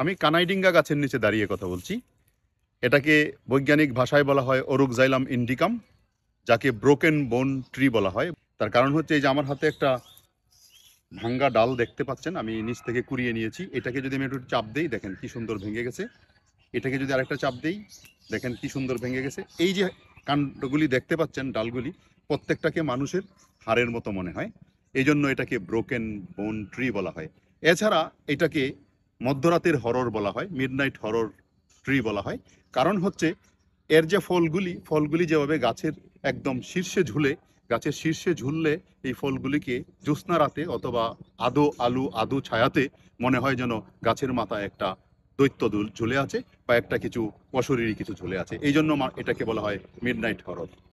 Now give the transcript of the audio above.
আমি কানাইডিঙ্গা গাছের নিচে দাঁড়িয়ে কথা বলছি এটাকে বৈজ্ঞানিক ভাষায় বলা হয় অরুকজাইলাম ইন্ডিকাম যাকে ব্রোকেন বোন ট্রি বলা হয় তার কারণ হচ্ছে এই যে আমার হাতে একটা ভাঙ্গা ডাল দেখতে পাচ্ছেন আমি নিচ থেকে কুড়িয়ে নিয়েছি এটাকে যদি আমি একটু চাপ দিই দেখেন কি সুন্দর ভেঙে গেছে এটাকে যদি আরেকটা চাপ দিই দেখেন কি সুন্দর ভেঙে গেছে এই যে কাণ্ডগুলি দেখতে পাচ্ছেন ডালগুলি প্রত্যেকটাকে মানুষের হাড়ের মতো মনে হয় এই জন্য এটাকে ব্রোকেন বোন ট্রি বলা হয় এছাড়া এটাকে মধ্যরাতের হরর বলা হয় মিডনাইট হরর ট্রি বলা হয় কারণ হচ্ছে এর যে ফলগুলি ফলগুলি যেভাবে গাছের একদম শীর্ষে ঝুলে গাছের শীর্ষে ঝুললে এই ফলগুলিকে জ্যোৎস্না রাতে অথবা আদো আলু আদো ছায়াতে মনে হয় যেন গাছের মাথায় একটা দৈত্য দুল ঝুলে আছে বা একটা কিছু অশরীরী কিছু ঝুলে আছে এই জন্য এটাকে বলা হয় মিডনাইট হরর